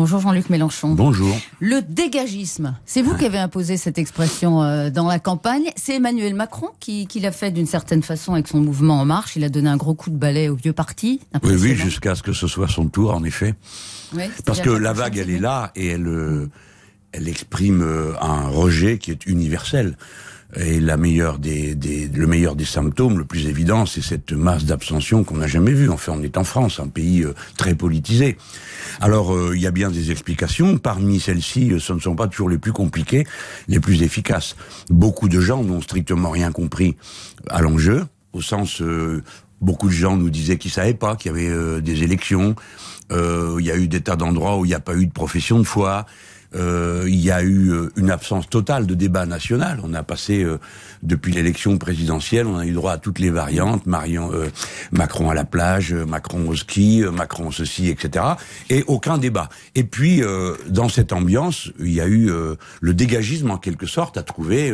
Bonjour Jean-Luc Mélenchon. Bonjour. Le dégagisme, c'est vous qui avez imposé cette expression euh, dans la campagne. C'est Emmanuel Macron qui, l'a fait d'une certaine façon avec son mouvement En Marche. Il a donné un gros coup de balai au vieux parti. Oui, oui, jusqu'à ce que ce soit son tour, en effet. Parce que la vague, elle est là et elle, euh, elle exprime euh, un rejet qui est universel. Et la meilleure des, des, le meilleur des symptômes, le plus évident, c'est cette masse d'abstention qu'on n'a jamais vue. fait, on est en France, un pays euh, très politisé. Alors, euh, il y a bien des explications. Parmi celles-ci, euh, ce ne sont pas toujours les plus compliquées, les plus efficaces. Beaucoup de gens n'ont strictement rien compris à l'enjeu, au sens... beaucoup de gens nous disaient qu'ils savaient pas qu'il y avait des élections. Il y a eu des tas d'endroits où il n'y a pas eu de profession de foi. Euh, il y a eu euh, une absence totale de débat national. On a passé, euh, depuis l'élection présidentielle, on a eu droit à toutes les variantes, Macron à la plage, Macron au ski, Macron ceci, etc. Et aucun débat. Et puis, dans cette ambiance, il y a eu le dégagisme, en quelque sorte, à trouver...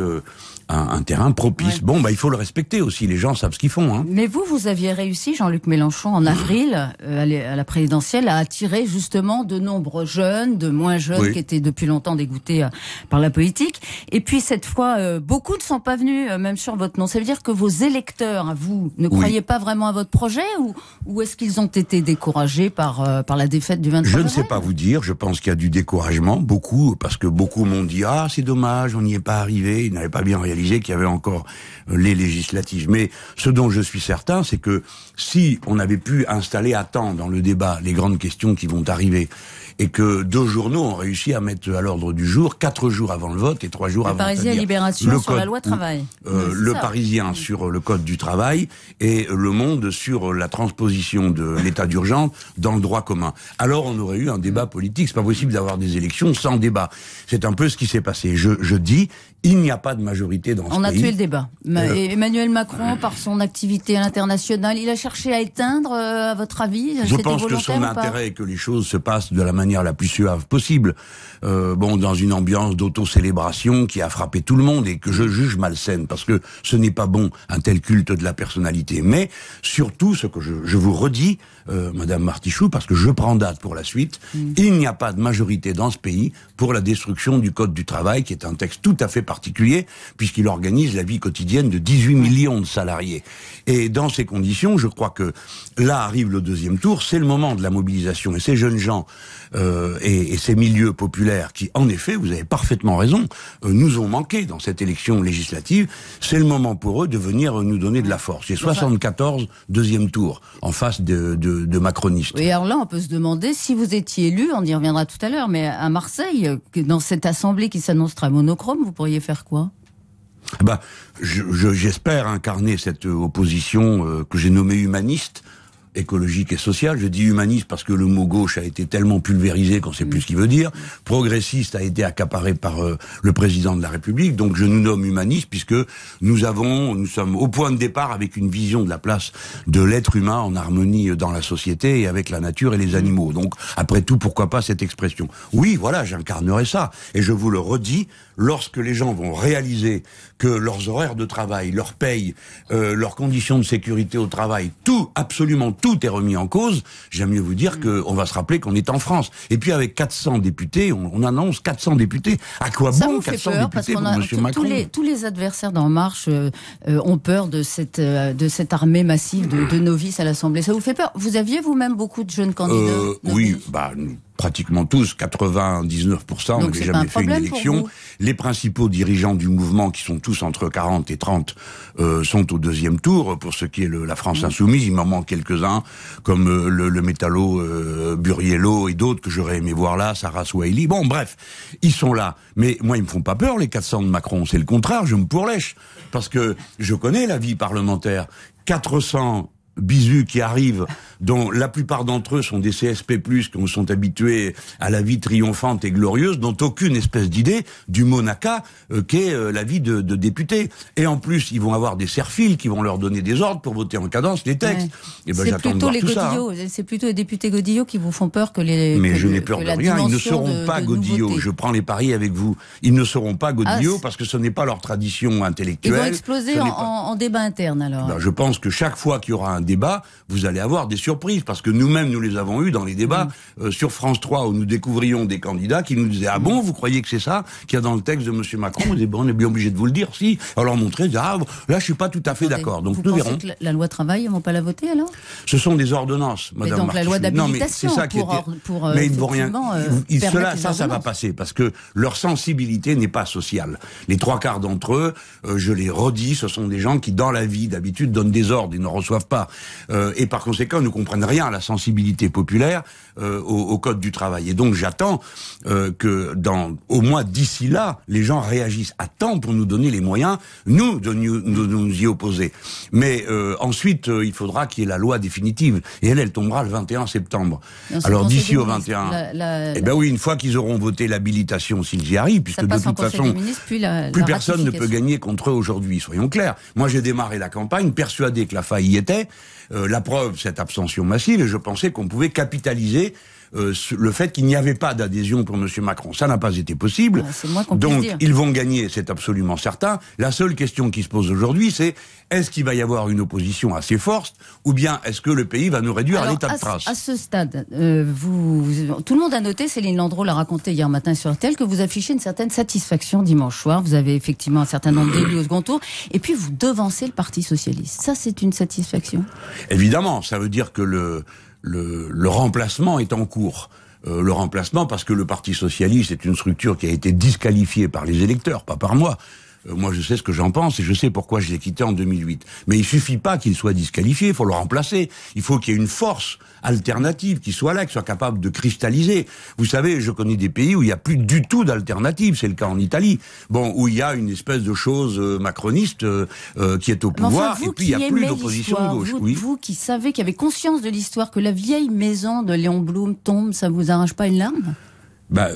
Un, terrain propice. Bon, bah, il faut le respecter aussi. Les gens savent ce qu'ils font. Hein. Mais vous, vous aviez réussi, Jean-Luc Mélenchon, en avril, à la présidentielle, à attirer justement de nombreux jeunes, de moins jeunes qui étaient depuis longtemps dégoûté euh, par la politique. Et puis cette fois, euh, beaucoup ne sont pas venus, euh, même sur votre nom. Ça veut dire que vos électeurs, à vous, ne croyez croyaient pas vraiment à votre projet ou, ou est-ce qu'ils ont été découragés par, par la défaite du 23 Je ne sais pas vous dire. Je pense qu'il y a du découragement, beaucoup, parce que beaucoup m'ont dit Ah, c'est dommage, on n'y est pas arrivé. Ils n'avaient pas bien réalisé qu'il y avait encore les législatives. Mais ce dont je suis certain, c'est que si on avait pu installer à temps dans le débat les grandes questions qui vont arriver, et que deux journaux ont réussi à mettre à l'ordre du jour quatre jours avant le vote et trois jours le avant. Parisien Libération le sur la loi travail. Euh, le Parisien sur le code du travail et Le Monde sur la transposition de l'état d'urgence dans le droit commun. Alors on aurait eu un débat politique. C'est pas possible d'avoir des élections sans débat. C'est un peu ce qui s'est passé. Je, je dis, il n'y a pas de majorité dans ce pays. On a tué le débat. Euh, Emmanuel Macron, par son activité internationale, il a cherché à éteindre, euh, à votre avis Je pense que son intérêt est que les choses se passent de la manière la plus suave possible. Euh, bon, dans une ambiance d'auto-célébration qui a frappé tout le monde et que je juge malsaine, parce que ce n'est pas bon, un tel culte de la personnalité. Mais surtout, ce que je, vous redis, Madame Martichoux, parce que je prends date pour la suite, mm. il n'y a pas de majorité dans ce pays pour la destruction du Code du travail, qui est un texte tout à fait particulier particulier, puisqu'il organise la vie quotidienne de 18 millions de salariés. Et dans ces conditions, je crois que là arrive le deuxième tour, c'est le moment de la mobilisation. Et ces jeunes gens euh, et, ces milieux populaires qui, en effet, vous avez parfaitement raison, euh, nous ont manqué dans cette élection législative, c'est le moment pour eux de venir nous donner de la force. C'est 74 deuxième tour en face de, de macronistes. Et alors là, on peut se demander si vous étiez élu, on y reviendra tout à l'heure, mais à Marseille, dans cette assemblée qui s'annonce très monochrome, vous pourriez faire quoi bah, j'espère incarner cette opposition euh, que j'ai nommée humaniste, écologique et social. Je dis humaniste parce que le mot gauche a été tellement pulvérisé qu'on ne sait plus ce qu'il veut dire. Progressiste a été accaparé par euh, le président de la République. Donc je nous nomme humaniste puisque nous avons, nous sommes au point de départ avec une vision de la place de l'être humain en harmonie euh, dans la société et avec la nature et les animaux. Donc après tout, pourquoi pas cette expression Oui, voilà, j'incarnerai ça. Et je vous le redis, lorsque les gens vont réaliser que leurs horaires de travail, leur paye, euh, leurs conditions de sécurité au travail, tout, absolument tout, tout est remis en cause, j'aime mieux vous dire mm. qu'on va se rappeler qu'on est en France. Et puis avec 400 députés, on, annonce 400 députés. À quoi bon 400 tous les, tous les adversaires d'En Marche euh, euh, ont peur de cette, euh, de cette armée massive de, de novices à l'Assemblée. Ça vous fait peur Vous aviez vous-même beaucoup de jeunes candidats Oui, bah, pratiquement tous, 99% n'ont jamais fait une élection. Les principaux dirigeants du mouvement, qui sont tous entre 40 et 30, euh, sont au deuxième tour. Pour ce qui est le, la France mm. insoumise, il m'en manque quelques-uns, comme euh, le, métallo euh, Buriello et d'autres que j'aurais aimé voir là, Sarah Swahili. Bon, bref, ils sont là. Mais moi, ils me font pas peur, les 400 de Macron. C'est le contraire, je me pourlèche. Parce que je connais la vie parlementaire. 400 bisous qui arrivent, dont la plupart d'entre eux sont des CSP+, qui sont habitués à la vie triomphante et glorieuse, dont aucune espèce d'idée du Monaca euh, qu'est euh, la vie de, de, député. Et en plus, ils vont avoir des serfiles qui vont leur donner des ordres pour voter en cadence les textes. Et eh ben, c'est plutôt les hein. Godillot, c'est plutôt les députés Godillot qui vous font peur que les... Mais je n'ai peur de rien, ils ne seront pas Godillot, je prends les paris avec vous. Ils ne seront pas ah, Godillot parce que ce n'est pas leur tradition intellectuelle. Ils vont exploser en, débat interne alors. Ben, je pense que chaque fois qu'il y aura un débats, vous allez avoir des surprises, parce que nous-mêmes, nous les avons eues dans les débats mm. euh, sur France 3, où nous découvrions des candidats qui nous disaient, ah bon, vous croyez que c'est ça qu'il y a dans le texte de M. Macron On bon, on est bien obligé de vous le dire, si. Alors montrer, ah, là, je suis pas tout à fait d'accord. Donc nous verrons. la loi travail, ils vont pas la voter alors Ce sont des ordonnances, Madame. Mais donc la loi d'habilitation pour, pour, euh, Mais ils vont rien. Euh, cela, ça, ça va passer, parce que leur sensibilité n'est pas sociale. Les trois quarts d'entre eux, je les redis, ce sont des gens qui, dans la vie, d'habitude, donnent des ordres, ils ne reçoivent pas. Euh, et par conséquent ne comprennent rien à la sensibilité populaire euh, au, code du travail. Et donc j'attends euh, que dans au moins d'ici là, les gens réagissent à temps pour nous donner les moyens, nous, de nous, y opposer. Mais ensuite, il faudra qu'il y ait la loi définitive, et elle, elle tombera le 21 septembre. Alors d'ici au 21, et eh ben oui, une fois qu'ils auront voté l'habilitation, s'ils y arrivent, puisque de toute façon, plus personne ne peut gagner contre eux aujourd'hui, soyons clairs. Moi, j'ai démarré la campagne persuadé que la faille y était, euh, la preuve, cette abstention massive, et je pensais qu'on pouvait capitaliser euh, le fait qu'il n'y avait pas d'adhésion pour M. Macron. Ça n'a pas été possible. Ah, Donc, ils vont gagner, c'est absolument certain. La seule question qui se pose aujourd'hui, c'est est-ce qu'il va y avoir une opposition assez forte ou bien est-ce que le pays va nous réduire à l'état de trace À ce stade, euh, tout le monde a noté, Céline Landreau l'a raconté hier matin sur RTL, que vous affichez une certaine satisfaction dimanche soir. Vous avez effectivement un certain nombre d'élus au second tour et puis vous devancez le Parti Socialiste. Ça, c'est une satisfaction Évidemment, ça veut dire que le le, remplacement est en cours. Euh, le remplacement parce que le Parti socialiste est une structure qui a été disqualifiée par les électeurs, pas par moi. Euh, moi, je sais ce que j'en pense et je sais pourquoi je l'ai quitté en 2008. Mais il suffit pas qu'il soit disqualifié, il faut le remplacer. Il faut qu'il y ait une force alternative qui soit là, qui soit capable de cristalliser. Vous savez, je connais des pays où il n'y a plus du tout d'alternative. C'est le cas en Italie. Bon, où il y a une espèce de chose euh, macroniste euh, qui est au pouvoir et puis il n'y a plus d'opposition gauche. Vous, vous qui savez, qui avez conscience de l'histoire, que la vieille maison de Léon Blum tombe, ça vous arrange pas une larme bah,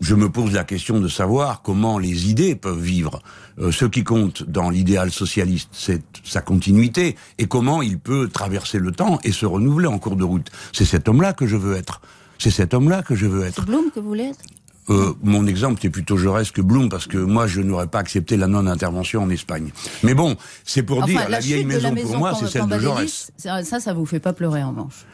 je me pose la question de savoir comment les idées peuvent vivre. Euh, ce qui compte dans l'idéal socialiste, c'est sa continuité et comment il peut traverser le temps et se renouveler en cours de route. C'est cet homme-là que je veux être. C'est cet homme-là que je veux être. C'est Bloom que vous voulez être euh, mon exemple c'est plutôt Jaurès que Blum, parce que moi, je n'aurais pas accepté la non-intervention en Espagne. Mais bon, c'est pour dire, la, vieille maison, pour moi, c'est celle de Jaurès. Ça, ça vous fait pas pleurer, en manche.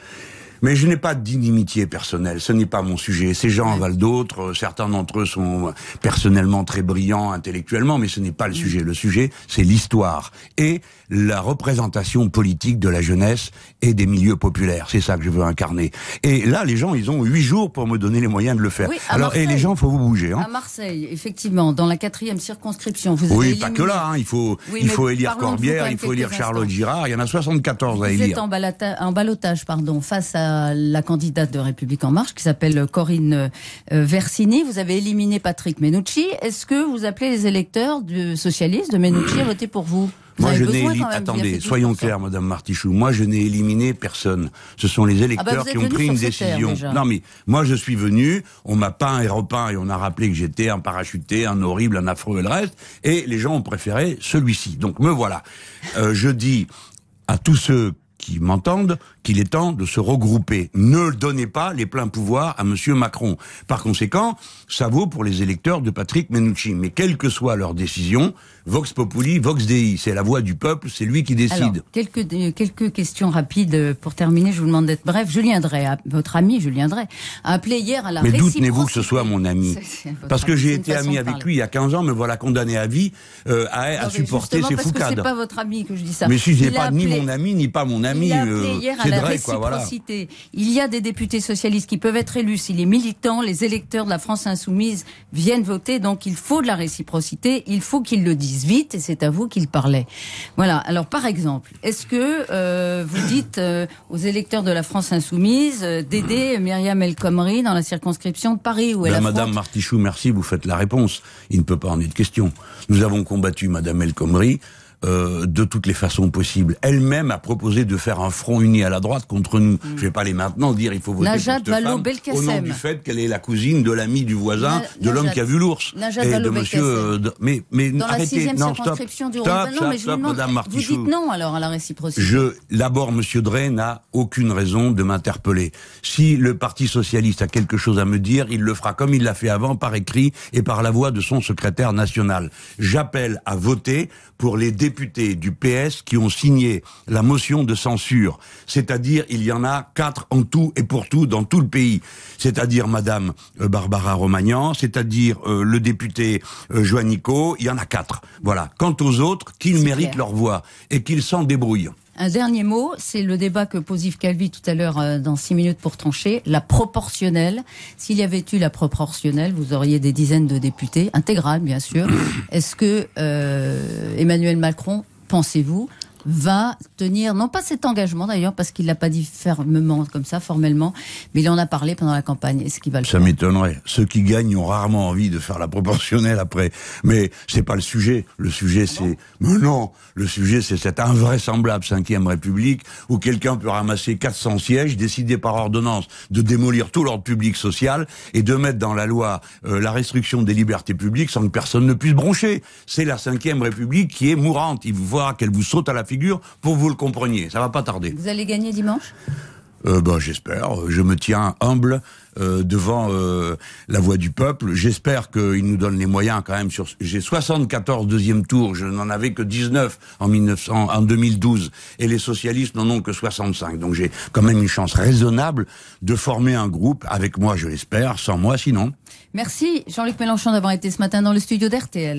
Mais je n'ai pas d'inimitié personnelle, ce n'est pas mon sujet. Ces gens en valent d'autres, euh, certains d'entre eux sont euh, personnellement très brillants intellectuellement, mais ce n'est pas le mm. sujet. Le sujet, c'est l'histoire et la représentation politique de la jeunesse et des milieux populaires. C'est ça que je veux incarner. Et là, les gens, ils ont huit jours pour me donner les moyens de le faire. Alors, et les gens, faut vous bouger. Hein. À Marseille, effectivement, dans la quatrième circonscription, vous Oui, pas que là. Hein. Il faut, il faut élire Corbière, il faut élire Charlotte Girard. Il y en a 74 à élire. Vous êtes en, en balotage, pardon, face à la, candidate de République En Marche qui s'appelle Corinne euh, Versini. Vous avez éliminé Patrick Menucci. Est-ce que vous appelez les électeurs du socialiste de Menucci à voter pour vous moi, je n'ai Attendez, soyons clairs, Madame Martichoux. Moi, je n'ai éliminé personne. Ce sont les ah bah, électeurs qui ont pris une décision. Non, mais moi, je suis venu. On m'a peint et repeint et on a rappelé que j'étais un parachuté, un horrible, un affreux et le reste. Et les gens ont préféré celui-ci. Donc, me voilà. Euh, je dis à tous ceux qui m'entendent, qu'il est temps de se regrouper. Ne donnez pas les pleins pouvoirs à M. Macron. Par conséquent, ça vaut pour les électeurs de Patrick Menucci. Mais quelle que soit leur décision, Vox Populi, Vox Dei, c'est la voix du peuple, c'est lui qui décide. Alors, quelques, euh, quelques questions rapides euh, pour terminer, je vous demande d'être bref. viendrai ah, à votre ami je viendrai, a appelé hier à la Mais doutez-vous que ce soit mon ami Parce que j'ai été ami avec lui il y a 15 ans, me voilà condamné à vie euh, à, à supporter ses parce ce c'est pas votre ami que je dis ça. Mais si, n'est pas ni mon ami, ni pas mon ami la réciprocité. Il y a des députés socialistes qui peuvent être élus si les militants, les électeurs de la France insoumise viennent voter. Donc il faut de la réciprocité. Il faut qu'ils le disent vite. Et c'est à vous qu'ils parlaient. Voilà. Alors par exemple, est-ce que euh, vous dites euh, aux électeurs de la France insoumise euh, d'aider Myriam El Khomri dans la circonscription de Paris où elle ben, Madame Martichoux, merci. Vous faites la réponse. Il ne peut pas en être question. Nous avons combattu Madame El Khomri euh, de toutes les façons possibles. Elle-même a proposé de faire un front uni à la droite contre nous. Mm. Je ne vais pas aller maintenant dire il faut voter Najat pour cette femme au nom du fait qu'elle est la cousine de l'ami du voisin, de l'homme qui a vu l'ours. de monsieur... Euh, mais mais arrêtez, non, stop, mais je stop Vous dites non alors à la réciprocité. Je, d'abord, Monsieur Drey n'a aucune raison de m'interpeller. Si le Parti Socialiste a quelque chose à me dire, il le fera comme il l'a fait avant, par écrit et par la voix de son secrétaire national. J'appelle à voter pour les députés députés du PS qui ont signé la motion de censure. C'est-à-dire, il y en a quatre en tout et pour tout dans tout le pays. C'est-à-dire Madame euh, Barbara Romagnan, c'est-à-dire euh, le député euh, Joannico, il y en a quatre. Voilà. Quant aux autres, qu'ils méritent leur voix et qu'ils s'en débrouillent. Un dernier mot, c'est le débat que pose Yves Calvi tout à l'heure euh, dans six minutes pour trancher, la proportionnelle. S'il y avait eu la proportionnelle, vous auriez des dizaines de députés, intégrales bien sûr. Est-ce que euh, Emmanuel Macron, pensez-vous, va tenir, non pas cet engagement d'ailleurs, parce qu'il ne l'a pas dit fermement comme ça, formellement, mais il en a parlé pendant la campagne. Est-ce qu'il va le ça faire Ça m'étonnerait. Ceux qui gagnent ont rarement envie de faire la proportionnelle après. Mais c'est pas le sujet. Le sujet, ah c'est. Mais non Le sujet, c'est cette invraisemblable 5 République où quelqu'un peut ramasser 400 sièges, décider par ordonnance de démolir tout l'ordre public social et de mettre dans la loi euh, la restriction des libertés publiques sans que personne ne puisse broncher. C'est la 5 République qui est mourante. Il faut voit qu'elle vous saute à la figure pour que vous le compreniez. Ça va pas tarder. Vous allez gagner dimanche euh, bah, j'espère. Je me tiens humble euh, devant euh, la voix du peuple. J'espère qu'il nous donne les moyens quand même. Sur... J'ai 74 deuxième tour. Je n'en avais que 19 en, en 2012. Et les socialistes n'en ont que 65. Donc j'ai quand même une chance raisonnable de former un groupe avec moi, je l'espère, sans moi sinon. Merci Jean-Luc Mélenchon d'avoir été ce matin dans le studio d'RTL.